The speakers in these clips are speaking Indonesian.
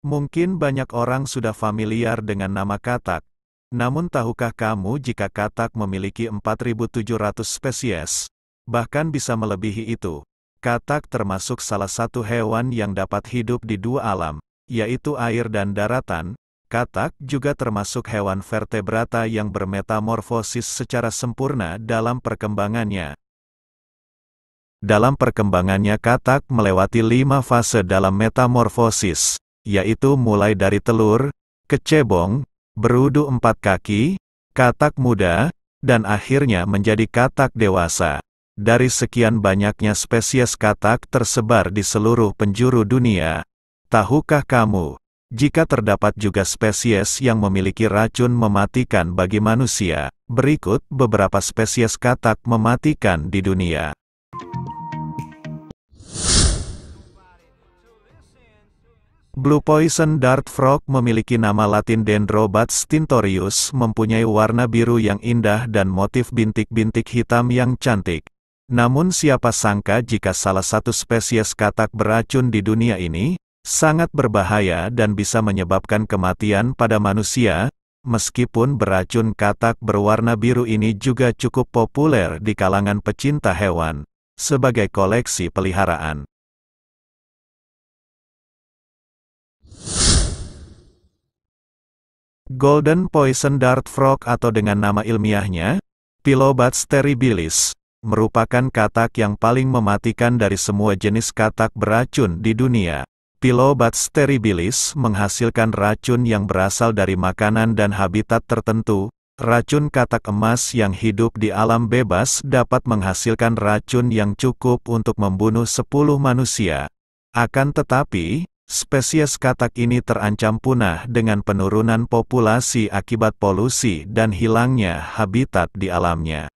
Mungkin banyak orang sudah familiar dengan nama katak, namun tahukah kamu jika katak memiliki 4.700 spesies? Bahkan bisa melebihi itu. Katak termasuk salah satu hewan yang dapat hidup di dua alam, yaitu air dan daratan. Katak juga termasuk hewan vertebrata yang bermetamorfosis secara sempurna dalam perkembangannya. Dalam perkembangannya katak melewati lima fase dalam metamorfosis yaitu mulai dari telur, kecebong, berudu empat kaki, katak muda, dan akhirnya menjadi katak dewasa. Dari sekian banyaknya spesies katak tersebar di seluruh penjuru dunia, tahukah kamu, jika terdapat juga spesies yang memiliki racun mematikan bagi manusia, berikut beberapa spesies katak mematikan di dunia. Blue Poison Dart Frog memiliki nama latin Dendrobats tintorius mempunyai warna biru yang indah dan motif bintik-bintik hitam yang cantik. Namun siapa sangka jika salah satu spesies katak beracun di dunia ini, sangat berbahaya dan bisa menyebabkan kematian pada manusia, meskipun beracun katak berwarna biru ini juga cukup populer di kalangan pecinta hewan, sebagai koleksi peliharaan. Golden Poison Dart Frog atau dengan nama ilmiahnya, Pilobat Terribilis, merupakan katak yang paling mematikan dari semua jenis katak beracun di dunia. Pilobat Terribilis menghasilkan racun yang berasal dari makanan dan habitat tertentu. Racun katak emas yang hidup di alam bebas dapat menghasilkan racun yang cukup untuk membunuh 10 manusia. Akan tetapi, Spesies katak ini terancam punah dengan penurunan populasi akibat polusi dan hilangnya habitat di alamnya.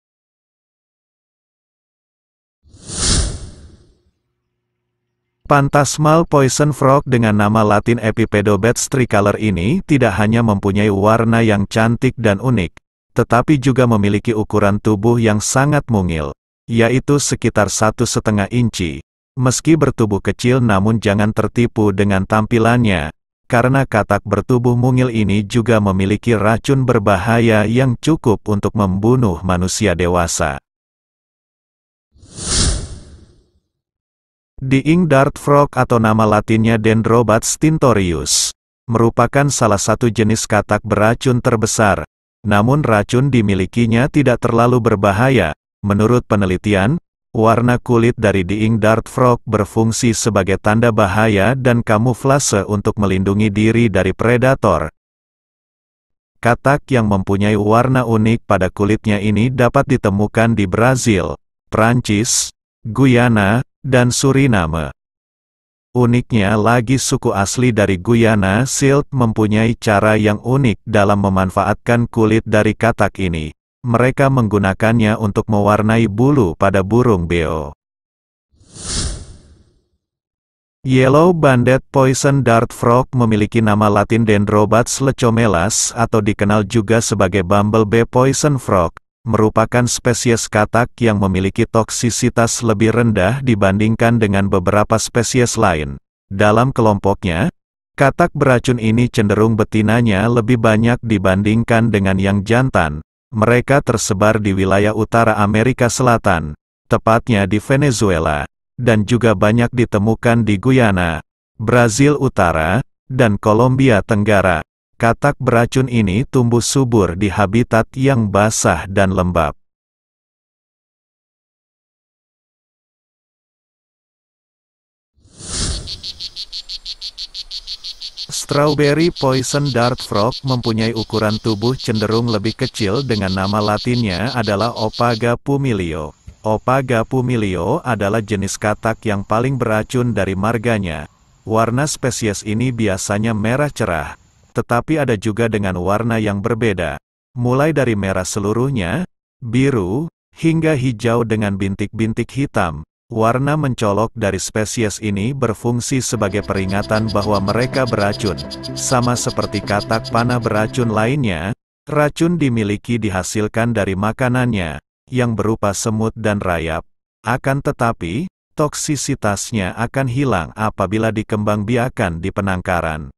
Pantasmal poison frog dengan nama latin Epipedobates tricolor ini tidak hanya mempunyai warna yang cantik dan unik, tetapi juga memiliki ukuran tubuh yang sangat mungil, yaitu sekitar satu setengah inci, Meski bertubuh kecil namun jangan tertipu dengan tampilannya, karena katak bertubuh mungil ini juga memiliki racun berbahaya yang cukup untuk membunuh manusia dewasa. Diing dart frog atau nama latinnya Dendrobat stintorius, merupakan salah satu jenis katak beracun terbesar, namun racun dimilikinya tidak terlalu berbahaya, Menurut penelitian, warna kulit dari Dying Dart Frog berfungsi sebagai tanda bahaya dan kamuflase untuk melindungi diri dari predator. Katak yang mempunyai warna unik pada kulitnya ini dapat ditemukan di Brazil, Prancis, Guyana, dan Suriname. Uniknya lagi suku asli dari Guyana Silt mempunyai cara yang unik dalam memanfaatkan kulit dari katak ini mereka menggunakannya untuk mewarnai bulu pada burung beo. Yellow Banded Poison Dart Frog memiliki nama latin Dendrobats lechomelas atau dikenal juga sebagai Bumblebee Poison Frog, merupakan spesies katak yang memiliki toksisitas lebih rendah dibandingkan dengan beberapa spesies lain. Dalam kelompoknya, katak beracun ini cenderung betinanya lebih banyak dibandingkan dengan yang jantan, mereka tersebar di wilayah utara Amerika Selatan, tepatnya di Venezuela, dan juga banyak ditemukan di Guyana, Brazil Utara, dan Kolombia Tenggara. Katak beracun ini tumbuh subur di habitat yang basah dan lembab. Strawberry Poison Dart Frog mempunyai ukuran tubuh cenderung lebih kecil dengan nama latinnya adalah Opaga pumilio. Opaga pumilio adalah jenis katak yang paling beracun dari marganya. Warna spesies ini biasanya merah cerah, tetapi ada juga dengan warna yang berbeda, mulai dari merah seluruhnya, biru, hingga hijau dengan bintik-bintik hitam. Warna mencolok dari spesies ini berfungsi sebagai peringatan bahwa mereka beracun. Sama seperti katak panah beracun lainnya, racun dimiliki dihasilkan dari makanannya, yang berupa semut dan rayap. Akan tetapi, toksisitasnya akan hilang apabila dikembangbiakan di penangkaran.